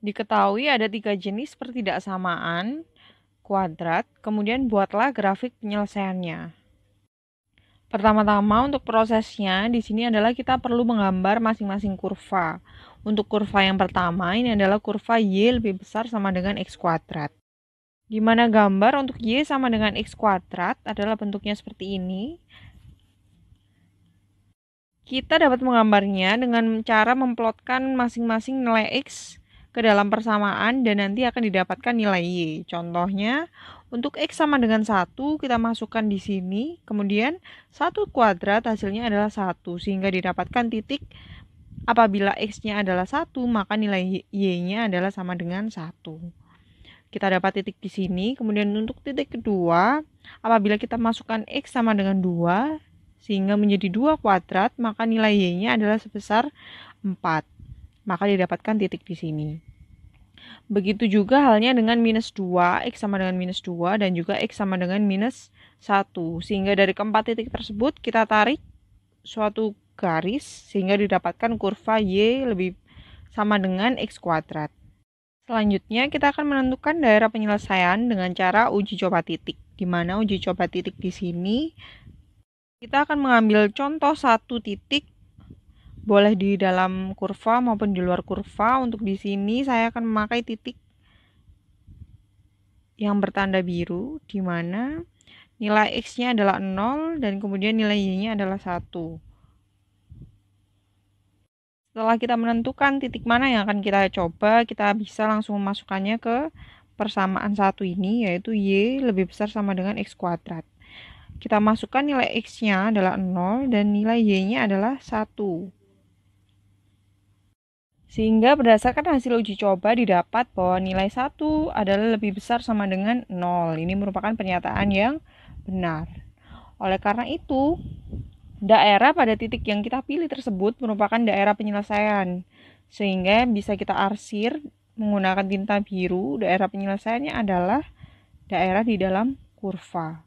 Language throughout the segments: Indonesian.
Diketahui ada tiga jenis pertidaksamaan, kuadrat, kemudian buatlah grafik penyelesaiannya. Pertama-tama untuk prosesnya di sini adalah kita perlu menggambar masing-masing kurva. Untuk kurva yang pertama ini adalah kurva Y lebih besar sama dengan X kuadrat. Di mana gambar untuk Y sama dengan X kuadrat adalah bentuknya seperti ini. Kita dapat menggambarnya dengan cara memplotkan masing-masing nilai X ke dalam persamaan dan nanti akan didapatkan nilai Y. Contohnya, untuk X sama dengan 1, kita masukkan di sini. Kemudian, 1 kuadrat hasilnya adalah 1, sehingga didapatkan titik apabila X-nya adalah 1, maka nilai Y-nya adalah sama dengan 1. Kita dapat titik di sini. Kemudian untuk titik kedua, apabila kita masukkan X sama dengan 2, sehingga menjadi 2 kuadrat, maka nilai Y-nya adalah sebesar 4 maka didapatkan titik di sini. Begitu juga halnya dengan minus 2, X sama dengan minus 2, dan juga X sama dengan minus 1. Sehingga dari keempat titik tersebut kita tarik suatu garis sehingga didapatkan kurva Y lebih sama dengan X kuadrat. Selanjutnya kita akan menentukan daerah penyelesaian dengan cara uji coba titik. Di mana uji coba titik di sini kita akan mengambil contoh satu titik boleh di dalam kurva maupun di luar kurva. Untuk di sini saya akan memakai titik yang bertanda biru di mana nilai x-nya adalah 0 dan kemudian nilai y-nya adalah 1. Setelah kita menentukan titik mana yang akan kita coba, kita bisa langsung memasukkannya ke persamaan satu ini yaitu y lebih besar sama dengan x kuadrat. Kita masukkan nilai x-nya adalah 0 dan nilai y-nya adalah 1. Sehingga berdasarkan hasil uji coba didapat bahwa nilai 1 adalah lebih besar sama dengan 0. Ini merupakan pernyataan yang benar. Oleh karena itu, daerah pada titik yang kita pilih tersebut merupakan daerah penyelesaian. Sehingga bisa kita arsir menggunakan tinta biru, daerah penyelesaiannya adalah daerah di dalam kurva.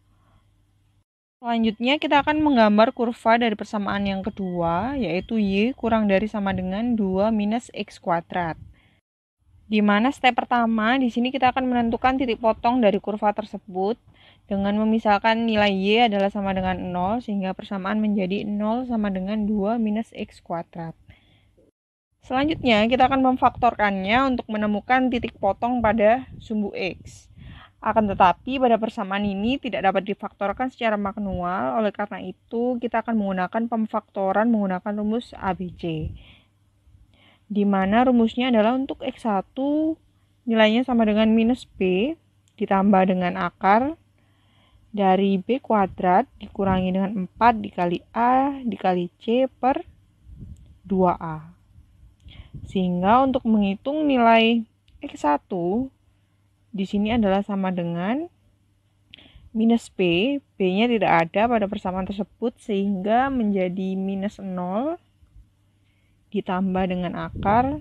Selanjutnya kita akan menggambar kurva dari persamaan yang kedua, yaitu Y kurang dari sama dengan 2 minus X kuadrat. Di mana step pertama, di sini kita akan menentukan titik potong dari kurva tersebut dengan memisalkan nilai Y adalah sama dengan 0, sehingga persamaan menjadi 0 sama dengan 2 minus X kuadrat. Selanjutnya, kita akan memfaktorkannya untuk menemukan titik potong pada sumbu X. Akan tetapi pada persamaan ini tidak dapat difaktorkan secara manual, oleh karena itu kita akan menggunakan pemfaktoran menggunakan rumus ABC. Di mana rumusnya adalah untuk X1 nilainya sama dengan minus B ditambah dengan akar dari B kuadrat dikurangi dengan 4 dikali A dikali C per 2A. Sehingga untuk menghitung nilai X1 di sini adalah sama dengan minus P, p nya tidak ada pada persamaan tersebut sehingga menjadi minus 0 ditambah dengan akar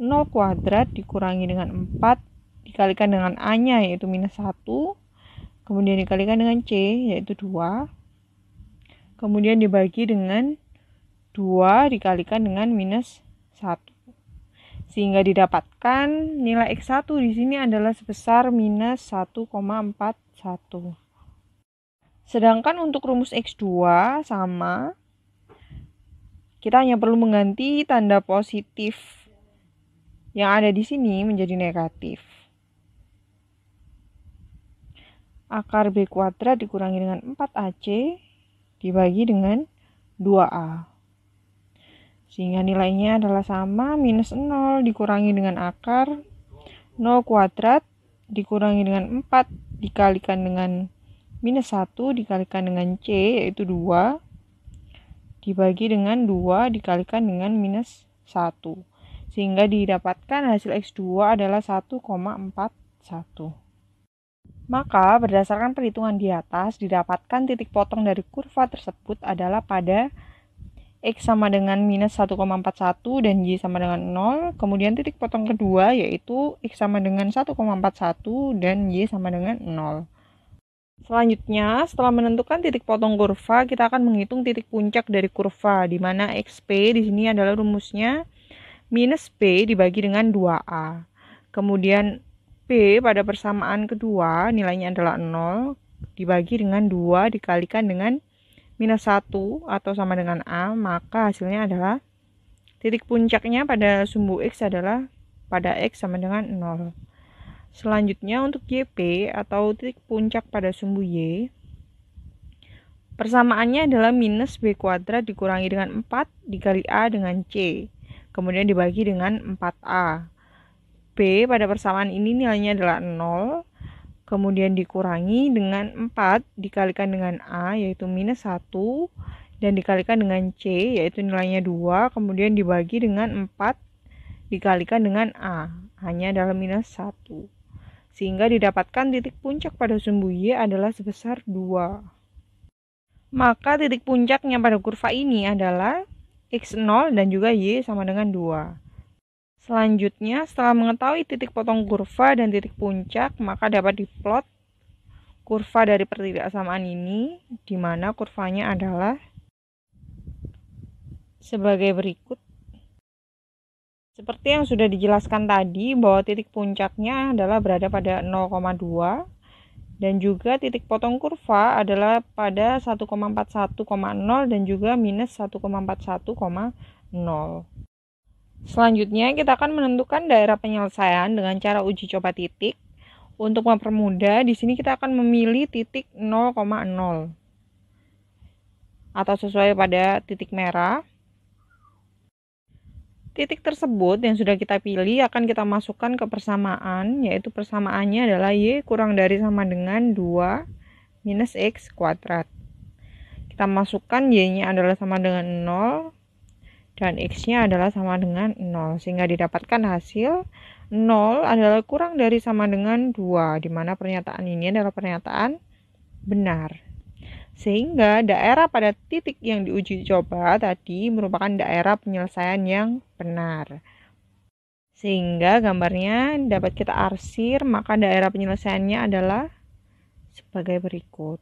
0 kuadrat dikurangi dengan 4 dikalikan dengan A-nya yaitu minus 1 kemudian dikalikan dengan C yaitu 2 kemudian dibagi dengan 2 dikalikan dengan minus 1 sehingga didapatkan nilai X1 di sini adalah sebesar minus 1,41. Sedangkan untuk rumus X2 sama, kita hanya perlu mengganti tanda positif yang ada di sini menjadi negatif. Akar B kuadrat dikurangi dengan 4AC dibagi dengan 2A sehingga nilainya adalah sama minus 0 dikurangi dengan akar 0 kuadrat dikurangi dengan 4 dikalikan dengan minus 1 dikalikan dengan C yaitu 2 dibagi dengan 2 dikalikan dengan minus 1 sehingga didapatkan hasil X2 adalah 1,41 maka berdasarkan perhitungan di atas didapatkan titik potong dari kurva tersebut adalah pada X sama dengan minus 1,41 dan Y sama dengan 0. Kemudian titik potong kedua yaitu X sama dengan 1,41 dan Y sama dengan 0. Selanjutnya, setelah menentukan titik potong kurva, kita akan menghitung titik puncak dari kurva, di mana XP di sini adalah rumusnya minus P dibagi dengan 2A. Kemudian P pada persamaan kedua nilainya adalah 0 dibagi dengan 2 dikalikan dengan 0 minus 1 atau sama dengan A, maka hasilnya adalah titik puncaknya pada sumbu X adalah pada X sama dengan 0. Selanjutnya untuk YP atau titik puncak pada sumbu Y, persamaannya adalah minus B kuadrat dikurangi dengan 4 dikali A dengan C, kemudian dibagi dengan 4A. B pada persamaan ini nilainya adalah 0, kemudian dikurangi dengan 4 dikalikan dengan A yaitu minus 1 dan dikalikan dengan C yaitu nilainya 2 kemudian dibagi dengan 4 dikalikan dengan A hanya dalam minus 1 sehingga didapatkan titik puncak pada sumbu Y adalah sebesar 2 maka titik puncaknya pada kurva ini adalah X0 dan juga Y sama dengan 2 Selanjutnya, setelah mengetahui titik potong kurva dan titik puncak, maka dapat diplot kurva dari pertidaksamaan ini, di mana kurvanya adalah sebagai berikut. Seperti yang sudah dijelaskan tadi, bahwa titik puncaknya adalah berada pada 0,2 dan juga titik potong kurva adalah pada 1,41,0 dan juga minus 1,41,0. Selanjutnya, kita akan menentukan daerah penyelesaian dengan cara uji coba titik. Untuk mempermudah, di sini kita akan memilih titik 0,0 atau sesuai pada titik merah. Titik tersebut yang sudah kita pilih akan kita masukkan ke persamaan, yaitu persamaannya adalah Y kurang dari sama dengan 2 minus X kuadrat. Kita masukkan Y-nya adalah sama dengan 0, dan x-nya adalah sama dengan 0 sehingga didapatkan hasil 0 adalah kurang dari sama dengan 2 di mana pernyataan ini adalah pernyataan benar sehingga daerah pada titik yang diuji coba tadi merupakan daerah penyelesaian yang benar sehingga gambarnya dapat kita arsir maka daerah penyelesaiannya adalah sebagai berikut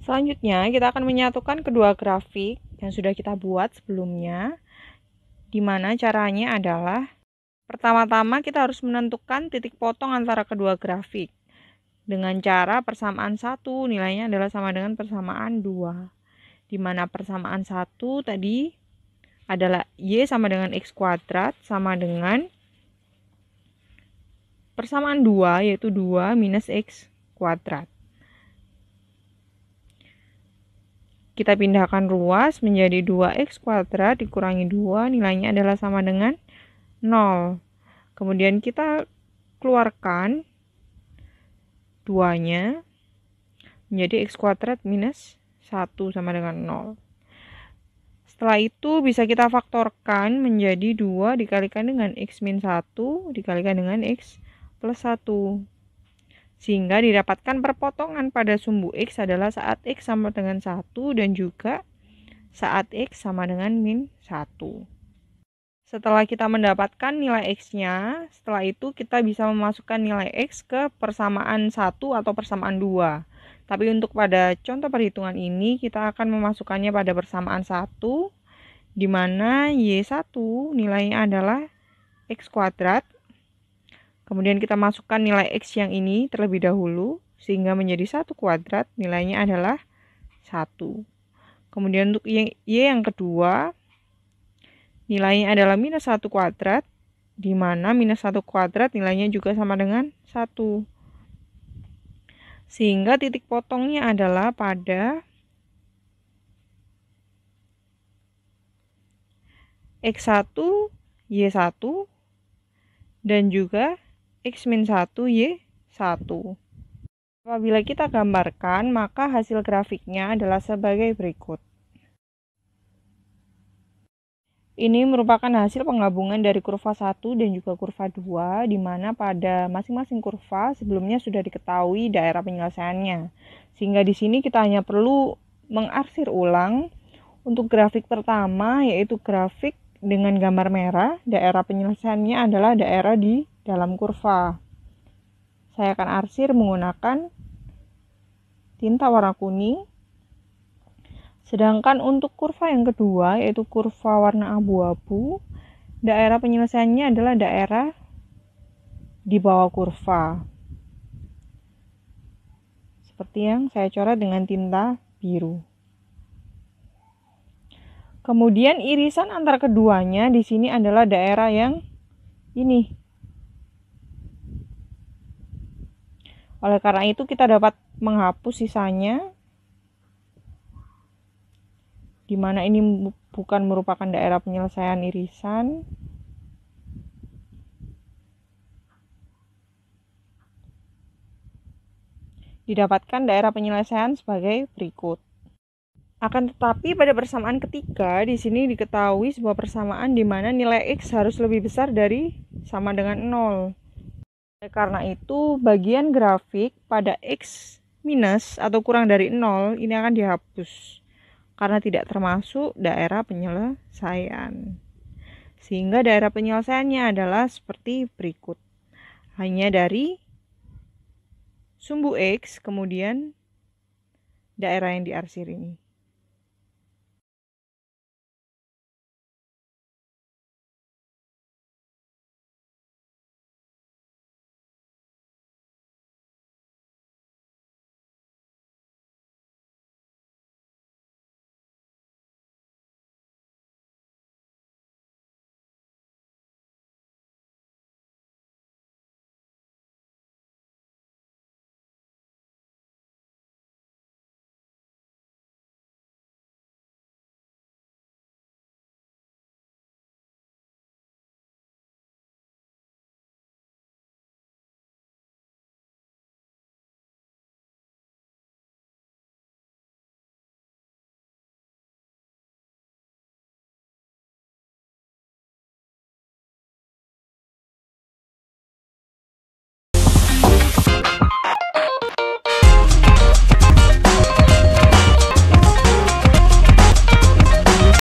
Selanjutnya, kita akan menyatukan kedua grafik yang sudah kita buat sebelumnya, di mana caranya adalah pertama-tama kita harus menentukan titik potong antara kedua grafik dengan cara persamaan satu nilainya adalah sama dengan persamaan 2 di mana persamaan satu tadi adalah y sama dengan x kuadrat sama dengan persamaan 2 yaitu 2 minus x kuadrat Kita pindahkan ruas menjadi 2x kuadrat dikurangi 2 nilainya adalah sama dengan 0. Kemudian kita keluarkan 2-nya menjadi x kuadrat minus 1 sama dengan 0. Setelah itu bisa kita faktorkan menjadi 2 dikalikan dengan x min 1 dikalikan dengan x plus 1. Sehingga didapatkan perpotongan pada sumbu X adalah saat X sama dengan 1 dan juga saat X sama dengan min 1. Setelah kita mendapatkan nilai X-nya, setelah itu kita bisa memasukkan nilai X ke persamaan 1 atau persamaan 2. Tapi untuk pada contoh perhitungan ini, kita akan memasukkannya pada persamaan 1, di mana Y1 nilainya adalah X kuadrat Kemudian kita masukkan nilai X yang ini terlebih dahulu, sehingga menjadi satu kuadrat, nilainya adalah satu. Kemudian untuk Y yang kedua, nilainya adalah minus satu kuadrat, di mana minus satu kuadrat nilainya juga sama dengan satu. Sehingga titik potongnya adalah pada X1, Y1, dan juga X min 1, Y 1. Apabila kita gambarkan, maka hasil grafiknya adalah sebagai berikut. Ini merupakan hasil penggabungan dari kurva 1 dan juga kurva 2, di mana pada masing-masing kurva sebelumnya sudah diketahui daerah penyelesaiannya. Sehingga di sini kita hanya perlu mengarsir ulang untuk grafik pertama, yaitu grafik dengan gambar merah, daerah penyelesaiannya adalah daerah di dalam kurva. Saya akan arsir menggunakan tinta warna kuning. Sedangkan untuk kurva yang kedua, yaitu kurva warna abu-abu, daerah penyelesaiannya adalah daerah di bawah kurva. Seperti yang saya coret dengan tinta biru. Kemudian irisan antara keduanya di sini adalah daerah yang ini Oleh karena itu kita dapat menghapus sisanya di mana ini bukan merupakan daerah penyelesaian irisan. Didapatkan daerah penyelesaian sebagai berikut. Akan tetapi pada persamaan ketiga, di sini diketahui sebuah persamaan di mana nilai x harus lebih besar dari sama dengan 0. Karena itu, bagian grafik pada X minus atau kurang dari 0 ini akan dihapus karena tidak termasuk daerah penyelesaian. Sehingga daerah penyelesaiannya adalah seperti berikut. Hanya dari sumbu X kemudian daerah yang diarsir ini.